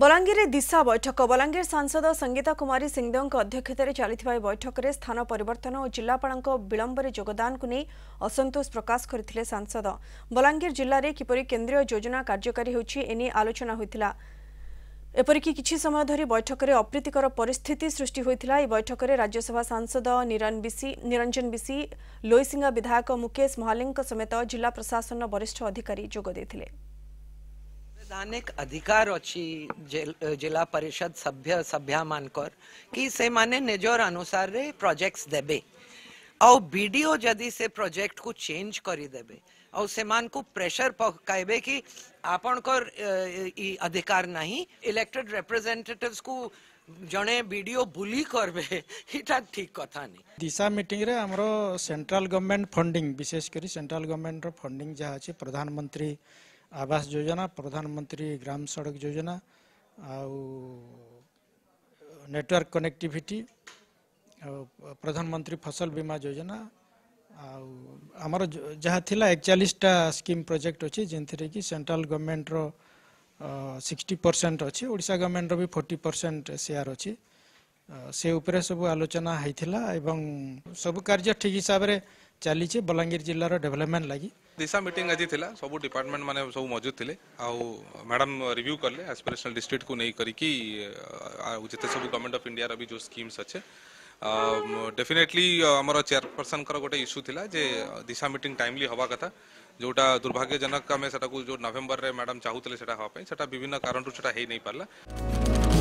ବଲାଙ୍ଗୀରରେ ଦିଶା ବୈଠକ ବଲାଙ୍ଗୀର ସାଂସଦ ସଙ୍ଗୀତା କୁମାରୀ ସିଂଦେଓଙ୍କ ଅଧ୍ୟକ୍ଷତାରେ ଚାଲିଥିବା ଏହି ବୈଠକରେ ସ୍ଥାନ ପରିବର୍ତ୍ତନ ଓ ଜିଲ୍ଲାପାଳଙ୍କ ବିଳମ୍ବରେ ଯୋଗଦାନକୁ ନେଇ ଅସନ୍ତୋଷ ପ୍ରକାଶ କରିଥିଲେ ସାଂସଦ ବଲାଙ୍ଗୀର ଜିଲ୍ଲାରେ କିପରି କେନ୍ଦ୍ରୀୟ ଯୋଜନା କାର୍ଯ୍ୟକାରୀ ହେଉଛି ଏନେଇ ଆଲୋଚନା ହୋଇଥିଲା ଏପରିକି କିଛି ସମୟ ଧରି ବୈଠକରେ ଅପ୍ରୀତିକର ପରିସ୍ଥିତି ସୃଷ୍ଟି ହୋଇଥିଲା ଏହି ବୈଠକରେ ରାଜ୍ୟସଭା ସାଂସଦ ନିରଞ୍ଜନ ବିସି ଲୋଇସିଙ୍ଗା ବିଧାୟକ ମୁକେଶ ମହାଲିକଙ୍କ ସମେତ ଜିଲ୍ଲା ପ୍ରଶାସନର ବରିଷ୍ଠ ଅଧିକାରୀ ଯୋଗ ଦେଇଥିଲେ संवैधानिक अधिकार अछि जिला परिषद सभ्य सभ्या मानकर कि से माने निजर अनुसार रे प्रोजेक्ट्स देबे आउ बीडीओ जदि से प्रोजेक्ट को चेंज करी देबे और से मान को प्रेशर पकाइबे कि आपण कर ई अधिकार नहीं इलेक्टेड रिप्रेजेंटेटिव्स को वीडियो बुली करबे इटा ठीक कथा ଠିକ୍ दिशा मीटिंग रे हमरो सेंट्रल गवर्नमेंट फंडिंग विशेष करी सेंट्रल गवर्नमेंट रो फंडिंग जहा ଅଛି प्रधानमंत्री आवास योजना प्रधानमंत्री ग्राम सड़क योजना आउ नेटवर्क कनेक्टिविटी प्रधानमंत्री फसल बीमा योजना आउ आमर जहाँ थिला 41टा स्कीम प्रोजेक्ट अछि जेंथिरे कि सेंट्रल गवर्नमेंट रो 60 परसेंट अछि ओडिसा गवर्नमेंट रो भी 40 परसेंट शेयर अछि से उपरे सब आलोचना होइथिला एवं सब कार्य ठीक हिसाब रे चालिछि बलांगीर जिल्ला रो डेभलपमेंट लागि दिशा मीट आज थी सब डिपार्टमेंट मैंने सब मजूद थे मैडम रिव्यू कले आसपिरेसनाल डिस्ट्रिक्ट को नहीं करी जिते सब गवर्नमेंट अफ इंडिया भी जो स्कीम्स अच्छे डेफिनेटली आमर चेयरपर्सन गोटे इश्यू थी दिशा मीटिंग टाइमली हवा कथा जोटा दुर्भाग्यजनक आम से जो नवेम्बर में मैडम चाहूल से विभिन्न कारण से नहीं पार्ला